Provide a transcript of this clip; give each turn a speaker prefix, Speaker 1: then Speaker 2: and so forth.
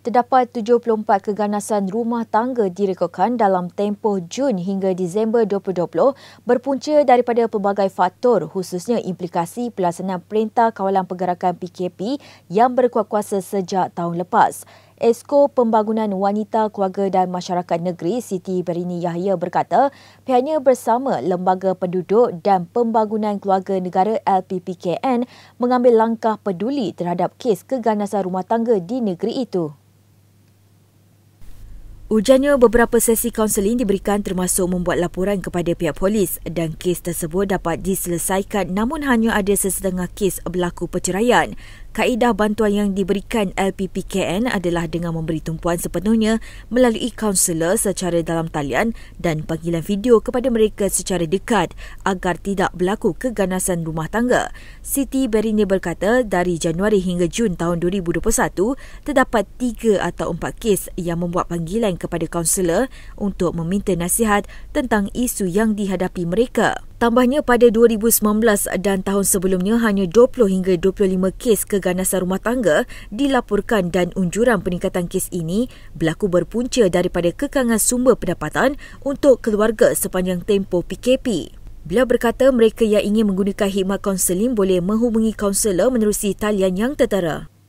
Speaker 1: Terdapat 74 keganasan rumah tangga direkodkan dalam tempoh Jun hingga Disember 2020 berpunca daripada pelbagai faktor khususnya implikasi pelaksanaan Perintah Kawalan Pergerakan PKP yang berkuat kuasa sejak tahun lepas. Esko Pembangunan Wanita Keluarga dan Masyarakat Negeri Siti Berini Yahya berkata pihaknya bersama Lembaga Penduduk dan Pembangunan Keluarga Negara LPPKN mengambil langkah peduli terhadap kes keganasan rumah tangga di negeri itu. Ujarnya beberapa sesi kaunseling diberikan termasuk membuat laporan kepada pihak polis dan kes tersebut dapat diselesaikan namun hanya ada sesetengah kes berlaku perceraian kaedah bantuan yang diberikan LPPKN adalah dengan memberi tumpuan sepenuhnya melalui kaunselor secara dalam talian dan panggilan video kepada mereka secara dekat agar tidak berlaku keganasan rumah tangga. Siti Berini berkata dari Januari hingga Jun tahun 2021 terdapat tiga atau empat kes yang membuat panggilan kepada kaunselor untuk meminta nasihat tentang isu yang dihadapi mereka. Tambahnya pada 2019 dan tahun sebelumnya hanya 20 hingga 25 kes keganasan rumah tangga dilaporkan dan unjuran peningkatan kes ini berlaku berpunca daripada kekangan sumber pendapatan untuk keluarga sepanjang tempoh PKP. Beliau berkata mereka yang ingin menggunakan khidmat kaunseling boleh menghubungi kaunselor menerusi talian yang tertera.